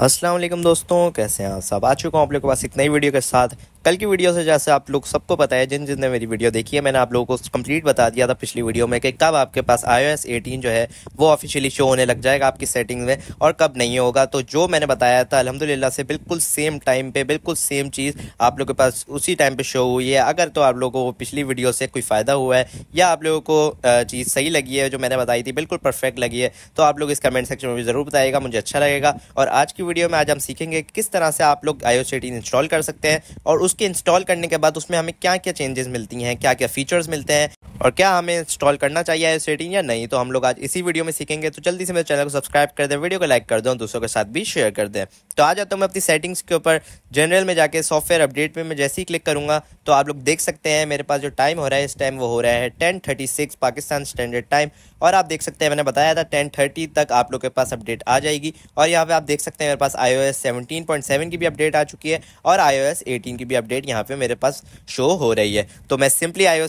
असलम दोस्तों कैसे हैं आप सब आ चुका हूँ आप लोगों के पास एक नई वीडियो के साथ कल की वीडियो से जैसे आप लोग सबको पता है जिन जिनने मेरी वीडियो देखी है मैंने आप लोगों को कंप्लीट बता दिया था पिछली वीडियो में कि कब आपके पास आई 18 जो है वो ऑफिशियली शो होने लग जाएगा आपकी सेटिंग में और कब नहीं होगा तो जो मैंने बताया था अलहमदिल्ला से बिल्कुल सेम टाइम पर बिल्कुल सेम चीज़ आप लोग के पास उसी टाइम पर शो हुई है अगर तो आप लोगों को पिछली वीडियो से कोई फ़ायदा हुआ है या आप लोगों को चीज़ सही लगी है जो मैंने बताई थी बिल्कुल परफेक्ट लगी है तो आप लोग इस कमेंट सेक्शन में भी ज़रूर बताएगा मुझे अच्छा लगेगा और आज की वीडियो में आज हम सीखेंगे किस तरह से आप लोग आई ओ इंस्टॉल कर सकते हैं और उस उसके इंस्टॉल करने के बाद उसमें हमें क्या क्या चेंजेस मिलती हैं क्या क्या फीचर्स मिलते हैं और क्या हमें इंस्टॉल करना चाहिए आई सेटिंग या नहीं तो हम लोग आज इसी वीडियो में सीखेंगे तो जल्दी से मेरे चैनल को सब्सक्राइब कर दें वीडियो को लाइक कर दें और दूसरों के साथ भी शेयर कर दें तो आ जाता हूँ मैं अपनी सेटिंग्स के ऊपर जनरल में जाके सॉफ्टवेयर अपडेट में मैं जैसे ही क्लिक करूँगा तो आप लोग देख सकते हैं मेरे पास जो टाइम हो रहा है इस टाइम वो हो रहा है ten thirty six Pakistan standard time और आप देख सकते हैं मैंने बताया था टेन थर्टी तक आप लोग के पास अपडेट आ जाएगी और यहाँ पर आप देख सकते हैं मेरे पास iOS seventeen point seven की भी अपडेट आ चुकी है और आई ओ एस एटीन की भी अपडेट अपडेट यहाँ पे मेरे पास शो हो रही है तो मैं सिंपली आई ओ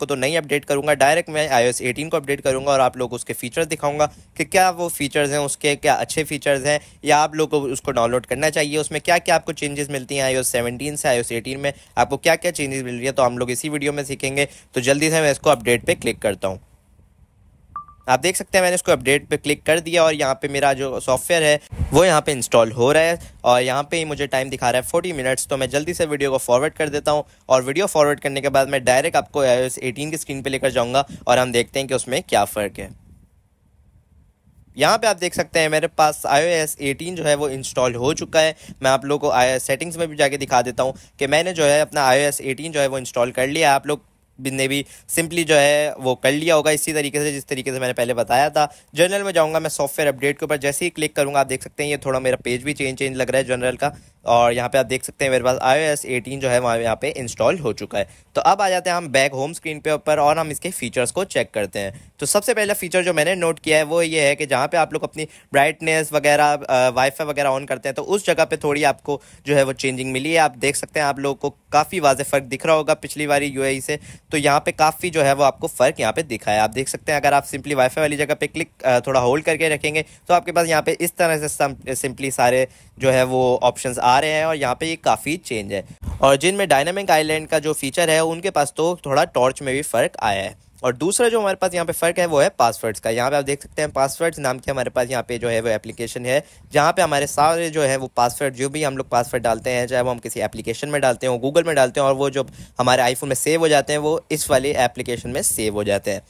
को तो नहीं अपडेट करूँगा डायरेक्ट मैं आई ओ को अपडेट करूँगा और आप लोग उसके फीचर्स दिखाऊंगा कि क्या वो फीचर्स हैं उसके क्या अच्छे फीचर्स हैं या आप लोग को उसको डाउनलोड करना चाहिए उसमें क्या क्या आपको चेंजेस मिलती हैं आई ओ से आई ओ में आपको क्या क्या चेंजेस मिल रही है तो हम लोग इसी वीडियो में सीखेंगे तो जल्दी से मैं इसको अपडेट पर क्लिक करता हूँ आप देख सकते हैं मैंने इसको अपडेट पे क्लिक कर दिया और यहाँ पे मेरा जो सॉफ्टवेयर है वो यहाँ पे इंस्टॉल हो रहा है और यहाँ पे ही मुझे टाइम दिखा रहा है 40 मिनट्स तो मैं जल्दी से वीडियो को फॉरवर्ड कर देता हूँ और वीडियो फॉरवर्ड करने के बाद मैं डायरेक्ट आपको एटीन की स्क्रीन पर लेकर जाऊँगा और हम देखते हैं कि उसमें क्या फ़र्क है यहाँ पे आप देख सकते हैं मेरे पास iOS 18 जो है वो इंस्टॉल हो चुका है मैं आप लोगों को आई सेटिंग्स में भी जाके दिखा देता हूँ कि मैंने जो है अपना iOS 18 जो है वो इंस्टॉल कर लिया आप लोग ने भी सिंपली जो है वो कर लिया होगा इसी तरीके से जिस तरीके से मैंने पहले बताया था जनरल में जाऊंगा मैं सॉफ्टवेयर अपडेट के ऊपर जैसे ही क्लिक करूंगा आप देख सकते हैं ये थोड़ा मेरा पेज भी चेंज चेंज लग रहा है जनरल का और यहाँ पे आप देख सकते हैं मेरे पास आई ओ एस एटीन जो है वहाँ यहाँ पे इंस्टॉल हो चुका है तो अब आ जाते हैं हम बैक होम स्क्रीन पे ऊपर और हम इसके फीचर्स को चेक करते हैं तो सबसे पहला फीचर जो मैंने नोट किया है वो ये है कि जहाँ पे आप लोग अपनी ब्राइटनेस वगैरह वाईफाई वगैरह ऑन करते हैं तो उस जगह पर थोड़ी आपको जो है वो चेंजिंग मिली है आप देख सकते हैं आप लोगों को काफ़ी वाज फ़र्क दिख रहा होगा पिछली बारी यू e से तो यहाँ पर काफ़ी जो है वो आपको फ़र्क यहाँ पर दिखा है आप देख सकते हैं अगर आप सिंपली वाईफाई वाली जगह पर क्लिक थोड़ा होल्ड करके रखेंगे तो आपके पास यहाँ पर इस तरह से सिंपली सारे जो है वो ऑप्शन आ आ रहे हैं और यहाँ पे ये काफ़ी चेंज है और जिनमें डायनामिक आइलैंड का जो फीचर है उनके पास तो थोड़ा टॉर्च में भी फ़र्क आया है और दूसरा जो हमारे पास यहाँ पे फ़र्क है वो है पासवर्ड्स का यहाँ पे आप देख सकते हैं पासवर्ड्स नाम के हमारे पास यहाँ पे जो है वो एप्लीकेशन है जहाँ पे हमारे सारे जो है वो पासवर्ड जो भी हम लोग पासवर्ड डालते हैं चाहे वो हम किसी एप्लीकेशन में डालते हो गूगल में डालते हैं और वो जो हमारे आईफोन में सेव हो जाते हैं वो इस वाले एप्लीकेशन में सेव हो जाते हैं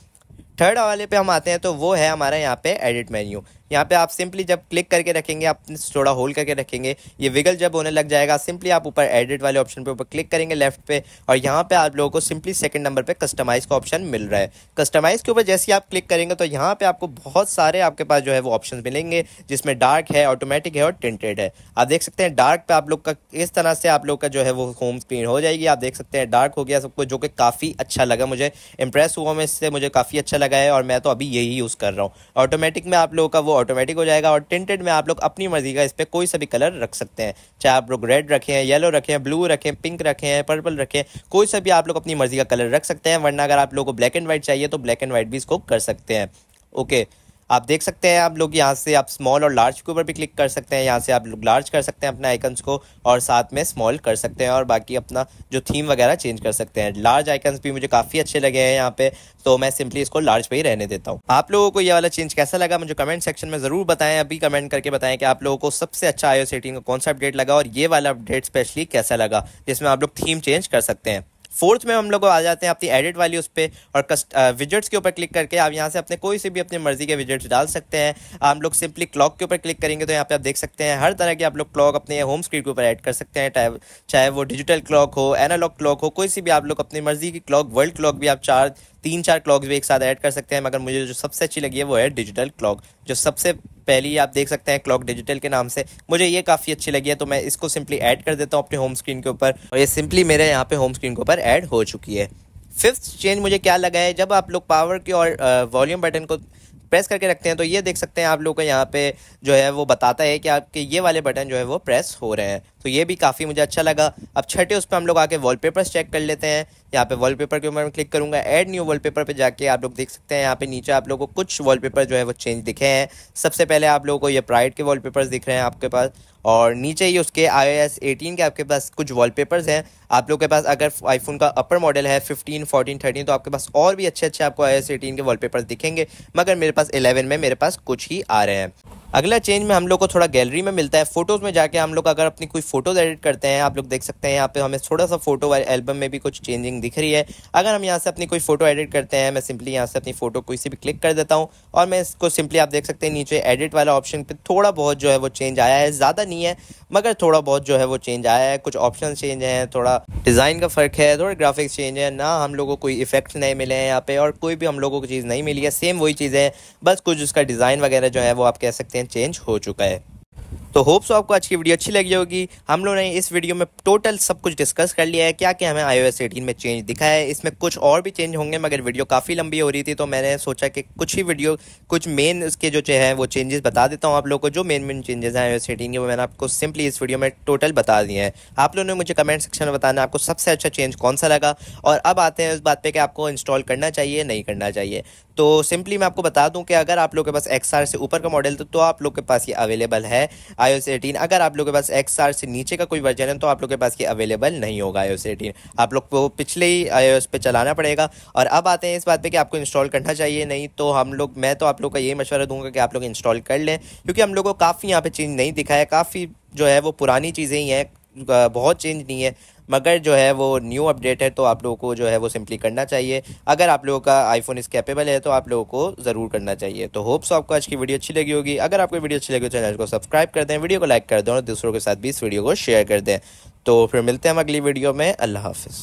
थर्ड वाले पे हम आते हैं तो वो है हमारा यहाँ पे एडिट मेन्यू यहाँ पे आप सिंपली जब क्लिक करके रखेंगे आप थोड़ा होल्ड करके रखेंगे ये विगल जब होने लग जाएगा सिंपली आप ऊपर एडिट वाले ऑप्शन पे ऊपर क्लिक करेंगे लेफ्ट पे और यहाँ पे आप लोगों को सिंपली सेकंड नंबर पे कस्टमाइज़ का ऑप्शन मिल रहा है कस्टमाइज़ के ऊपर जैसे ही आप क्लिक करेंगे तो यहाँ पे आपको बहुत सारे आपके पास जो है वो ऑप्शन मिलेंगे जिसमें डार्क है ऑटोमेटिक है और टेंटेड है आप देख सकते हैं डार्क पे आप लोग का इस तरह से आप लोग का जो है वो होम स्क्रीन हो जाएगी आप देख सकते हैं डार्क हो गया सबको जो कि काफ़ी अच्छा लगा मुझे इंप्रेस हुआ मैं इससे मुझे काफ़ी अच्छा लगा है और मैं तो अभी यही यूज़ कर रहा हूँ ऑटोमेटिक में आप लोगों का वो ऑटोमेटिक हो जाएगा और टिंटेड में आप लोग अपनी मर्जी का इस पर कोई सा भी कलर रख सकते हैं चाहे आप लोग रेड रखें येलो रखें ब्लू रखें पिंक रखें पर्पल रखें कोई सा भी आप लोग अपनी मर्जी का कलर रख सकते हैं वरना अगर आप लोग को ब्लैक एंड व्हाइट चाहिए तो ब्लैक एंड व्हाइट भी इसको कर सकते हैं ओके okay. आप देख सकते हैं आप लोग यहाँ से आप स्मॉल और लार्ज के ऊपर भी क्लिक कर सकते हैं यहाँ से आप लोग लार्ज कर सकते हैं अपने आइकन्स को और साथ में स्मॉल कर सकते हैं और बाकी अपना जो थीम वगैरह चेंज कर सकते हैं लार्ज आइकन्स भी मुझे काफ़ी अच्छे लगे हैं यहाँ पे तो मैं सिंपली इसको लार्ज पे ही रहने देता हूँ आप लोगों को ये वाला चेंज कैसा लगा मुझे कमेंट सेक्शन में ज़रूर बताएं अभी कमेंट करके बताएं कि आप लोगों को सबसे अच्छा आयो सेटिंग का कौन सा अपडेट लगा और ये वाला अपडेट स्पेशली कैसा लगा जिसमें आप लोग थीम चेंज कर सकते हैं फोर्थ में हम लोग आ जाते हैं अपनी एडिट वाली उस पर और कस्ट विजट्स के ऊपर क्लिक करके आप यहाँ से अपने कोई से भी अपनी मर्जी के विजट्स डाल सकते हैं हम लोग सिंपली क्लॉक के ऊपर क्लिक करेंगे तो यहाँ पे आप देख सकते हैं हर तरह के आप लोग क्लॉक अपने होम स्क्रीन के ऊपर ऐड कर सकते हैं चाहे वो डिजिटल क्लॉक हो एनालॉग क्लॉक हो कोई सी भी आप लोग अपनी मर्जी की क्लॉक वर्ल्ड क्लॉक भी आप चार तीन चार क्लॉक्स भी एक साथ ऐड कर सकते हैं मगर मुझे जो सबसे अच्छी लगी है वो है डिजिटल क्लॉक जो सबसे पहली आप देख सकते हैं क्लॉक डिजिटल के नाम से मुझे ये काफ़ी अच्छी लगी है तो मैं इसको सिंपली ऐड कर देता हूँ अपने होम स्क्रीन के ऊपर और ये सिंपली मेरे यहाँ पे होम स्क्रीन के ऊपर ऐड हो चुकी है फिफ्थ चेंज मुझे क्या लगा है जब आप लोग पावर के और वॉल्यूम बटन को प्रेस करके रखते हैं तो ये देख सकते हैं आप लोगों को यहाँ पे जो है वो बताता है कि आपके ये वाले बटन जो है वो प्रेस हो रहे हैं तो ये भी काफ़ी मुझे अच्छा लगा अब छठे उस पर हम लोग आके वॉलपेपर्स चेक कर लेते हैं यहाँ पे वॉलपेपर के ऊपर मैं क्लिक करूँगा ऐड न्यू वॉलपेपर पे जाके आप लोग देख सकते हैं यहाँ पे नीचे आप लोगों को कुछ वॉलपेपर जो है वो चेंज दिखे हैं सबसे पहले आप लोगों को ये प्राइड के वॉलपेपर्स दिख रहे हैं आपके पास और नीचे ही उसके आई एस एटीन के आपके पास कुछ वॉलपेपर्स हैं आप लोग के पास अगर आईफोन का अपर मॉडल है फिफ्टीन 14, थर्टीन तो आपके पास और भी अच्छे अच्छे आपको आई एस एटीन के वॉलपेपर्स दिखेंगे मगर मेरे पास 11 में मेरे पास कुछ ही आ रहे हैं अगला चेंज में हम लोग को थोड़ा गैलरी में मिलता है फोटोज़ में जाके हम लोग अगर अपनी कोई फोटोज़ एडिट करते हैं आप लोग देख सकते हैं यहाँ पे हमें थोड़ा सा फोटो वाले एल्बम में भी कुछ चेंजिंग दिख रही है अगर हम यहाँ से अपनी कोई फोटो एडिट करते हैं मैं सिंपली यहाँ से अपनी फोटो कोई सी भी क्लिक कर देता हूँ और मैं इसको सिंपली आप देख सकते हैं नीचे एडिट वाला ऑप्शन पर थोड़ा बहुत जो है वो चेंज आया है ज़्यादा नहीं है मगर थोड़ा बहुत जो है वो चेंज आया है कुछ ऑप्शन चेंज हैं थोड़ा डिज़ाइन का फ़र्क है थोड़ा ग्राफिक्स चेंज है ना हम लोगों को कोई इफेक्ट नहीं मिले हैं यहाँ पे और कोई भी हम लोगों को चीज़ नहीं मिली है सेम वही चीज़ है बस कुछ उसका डिज़ाइन वगैरह जो है वो आप कह सकते हैं चेंज हो चुका है तो होप्स आपको आज की वीडियो अच्छी लगी होगी हम लोगों ने इस वीडियो में टोटल सब कुछ डिस्कस कर लिया है क्या क्या हमें आई ओ में चेंज दिखा है इसमें कुछ और भी चेंज होंगे मगर वीडियो काफ़ी लंबी हो रही थी तो मैंने सोचा कि कुछ ही वीडियो कुछ मेन उसके जो है वो चेंजेस बता देता हूँ आप लोगों को जो मेन मेन चेंजेस हैं आई ओ के वो मैंने आपको सिंपली इस वीडियो में टोटल बता दिए हैं आप लोगों ने मुझे कमेंट सेक्शन में बताना आपको सबसे अच्छा चेंज कौन सा लगा और अब आते हैं उस बात पर कि आपको इंस्टॉल करना चाहिए नहीं करना चाहिए तो सिंपली मैं आपको बता दूं कि अगर आप लोग के पास एक्स से ऊपर का मॉडल तो, तो आप लोग के पास ये अवेलेबल है आई एटीन अगर आप लोगों के पास एक्स आर से नीचे का कोई वर्जन है तो आप लोग के पास ये अवेलेबल नहीं होगा आई एटीन आप लोग को पिछले ही आई पे चलाना पड़ेगा और अब आते हैं इस बात पर कि आपको इंस्टॉल करना चाहिए नहीं तो हम लोग मैं तो आप लोग का यही मशवरा दूंगा कि आप लोग इंस्टॉल कर लें क्योंकि हम लोग को काफ़ी यहाँ पर चीज़ नहीं दिखा है काफ़ी जो है वो पुरानी चीज़ें ही हैं बहुत चेंज नहीं है मगर जो है वो न्यू अपडेट है तो आप लोगों को जो है वो सिंपली करना चाहिए अगर आप लोगों का आईफोन इस कैपेबल है तो आप लोगों को ज़रूर करना चाहिए तो होप्स आपको आज की वीडियो अच्छी लगी होगी अगर आपको वीडियो अच्छी लगी हो चैनल को सब्सक्राइब कर दें वीडियो को लाइक कर दें और दूसरों के साथ भी इस वीडियो को शेयर कर दें तो फिर मिलते हैं हम अगली वीडियो में अल्लाह हाफिज़